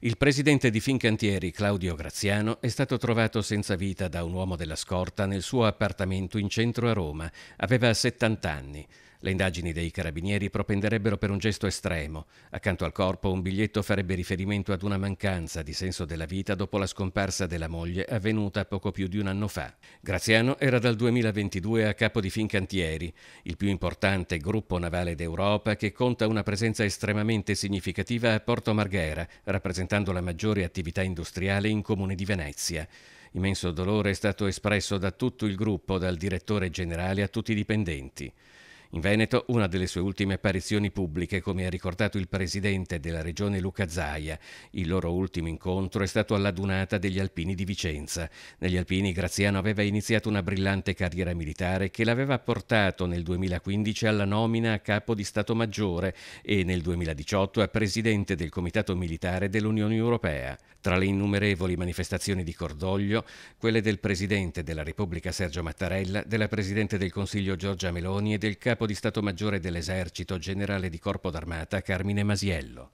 Il presidente di Fincantieri, Claudio Graziano, è stato trovato senza vita da un uomo della scorta nel suo appartamento in centro a Roma. Aveva 70 anni. Le indagini dei carabinieri propenderebbero per un gesto estremo. Accanto al corpo un biglietto farebbe riferimento ad una mancanza di senso della vita dopo la scomparsa della moglie avvenuta poco più di un anno fa. Graziano era dal 2022 a capo di Fincantieri, il più importante gruppo navale d'Europa che conta una presenza estremamente significativa a Porto Marghera, rappresentando la maggiore attività industriale in comune di Venezia. Immenso dolore è stato espresso da tutto il gruppo, dal direttore generale a tutti i dipendenti. In Veneto, una delle sue ultime apparizioni pubbliche, come ha ricordato il presidente della regione Luca Zaia, il loro ultimo incontro è stato alla dunata degli Alpini di Vicenza. Negli Alpini Graziano aveva iniziato una brillante carriera militare che l'aveva portato nel 2015 alla nomina a capo di Stato Maggiore e nel 2018 a presidente del Comitato Militare dell'Unione Europea. Tra le innumerevoli manifestazioni di cordoglio, quelle del presidente della Repubblica Sergio Mattarella, della presidente del Consiglio Giorgia Meloni e del capo capo di Stato Maggiore dell'Esercito, generale di Corpo d'Armata Carmine Masiello.